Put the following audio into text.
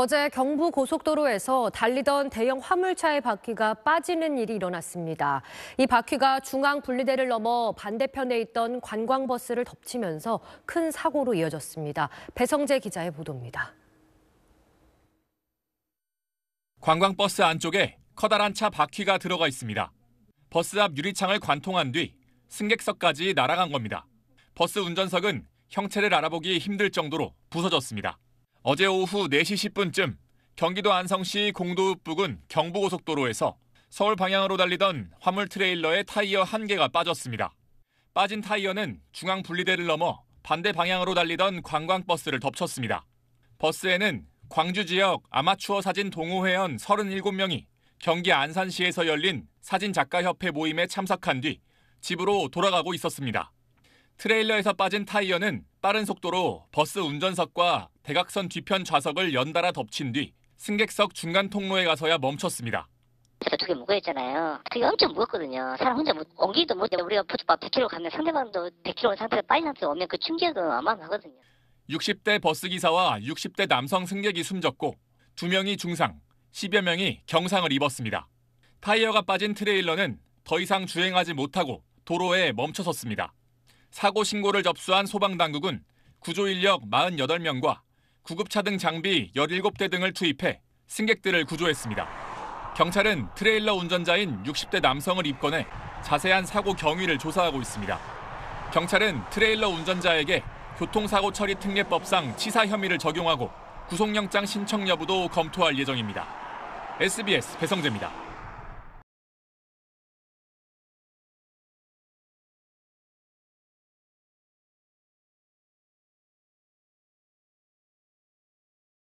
어제 경부 고속도로에서 달리던 대형 화물차의 바퀴가 빠지는 일이 일어났습니다. 이 바퀴가 중앙 분리대를 넘어 반대편에 있던 관광버스를 덮치면서 큰 사고로 이어졌습니다. 배성재 기자의 보도입니다. 관광버스 안쪽에 커다란 차 바퀴가 들어가 있습니다. 버스 앞 유리창을 관통한 뒤 승객석까지 날아간 겁니다. 버스 운전석은 형체를 알아보기 힘들 정도로 부서졌습니다. 어제 오후 4시 10분쯤 경기도 안성시 공도읍 부근 경부고속도로에서 서울 방향으로 달리던 화물 트레일러의 타이어 한 개가 빠졌습니다. 빠진 타이어는 중앙 분리대를 넘어 반대 방향으로 달리던 관광버스를 덮쳤습니다. 버스에는 광주 지역 아마추어 사진 동호회원 37명이 경기 안산시에서 열린 사진작가협회 모임에 참석한 뒤 집으로 돌아가고 있었습니다. 트레일러에서 빠진 타이어는 빠른 속도로 버스 운전석과 대각선 뒤편 좌석을 연달아 덮친 뒤 승객석 중간 통로에 가서야 멈췄습니다. 저쪽에 무거했잖아요. 되게 엄청 무겁거든요. 사람 혼자 옮기도 못 우리가 막 100km 가면 상대방도 100km 상태가 빠진 상태 오면 그 충격은 어마어마하거든요. 60대 버스기사와 60대 남성 승객이 숨졌고 2명이 중상, 10여 명이 경상을 입었습니다. 타이어가 빠진 트레일러는 더 이상 주행하지 못하고 도로에 멈춰섰습니다. 사고 신고를 접수한 소방당국은 구조 인력 48명과 구급차 등 장비 17대 등을 투입해 승객들을 구조했습니다. 경찰은 트레일러 운전자인 60대 남성을 입건해 자세한 사고 경위를 조사하고 있습니다. 경찰은 트레일러 운전자에게 교통사고 처리 특례법상 치사 혐의를 적용하고 구속영장 신청 여부도 검토할 예정입니다. SBS 배성재입니다.